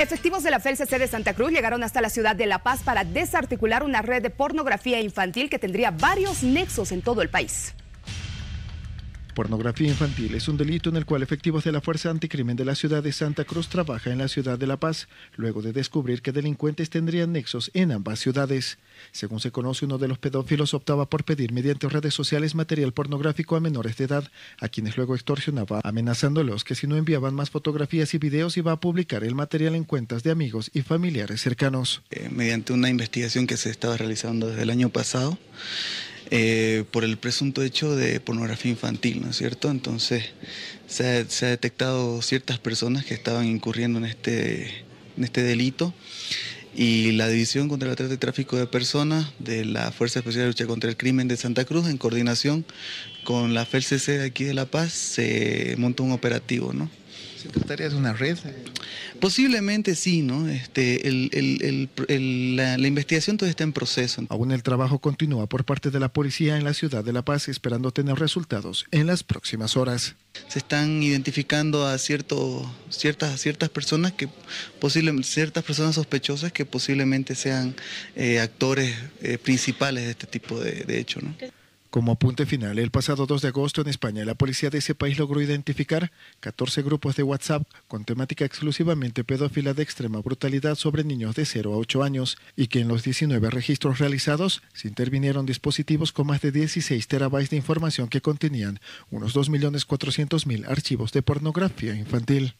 Efectivos de la FELCC de Santa Cruz llegaron hasta la ciudad de La Paz para desarticular una red de pornografía infantil que tendría varios nexos en todo el país. Pornografía infantil es un delito en el cual efectivos de la Fuerza Anticrimen de la ciudad de Santa Cruz trabaja en la ciudad de La Paz, luego de descubrir que delincuentes tendrían nexos en ambas ciudades. Según se conoce, uno de los pedófilos optaba por pedir mediante redes sociales material pornográfico a menores de edad, a quienes luego extorsionaba, amenazándolos que si no enviaban más fotografías y videos iba a publicar el material en cuentas de amigos y familiares cercanos. Eh, mediante una investigación que se estaba realizando desde el año pasado, eh, por el presunto hecho de pornografía infantil, ¿no es cierto? Entonces se ha, detectado ciertas personas que estaban incurriendo en este, en este delito y la División contra la Trata de Tráfico de Personas de la Fuerza Especial de Lucha contra el Crimen de Santa Cruz, en coordinación con la FELCC de aquí de La Paz, se montó un operativo, ¿no? ¿Se trataría de una red? Posiblemente sí, ¿no? Este, la, investigación todavía está en proceso. Aún el trabajo continúa por parte de la policía en la ciudad de La Paz, esperando tener resultados en las próximas horas. Se están identificando a cierto, ciertas, ciertas personas que posiblemente ciertas personas sospechosas que posiblemente sean eh, actores eh, principales de este tipo de, de hecho, ¿no? Como apunte final, el pasado 2 de agosto en España, la policía de ese país logró identificar 14 grupos de WhatsApp con temática exclusivamente pedófila de extrema brutalidad sobre niños de 0 a 8 años y que en los 19 registros realizados se intervinieron dispositivos con más de 16 terabytes de información que contenían unos 2.400.000 archivos de pornografía infantil.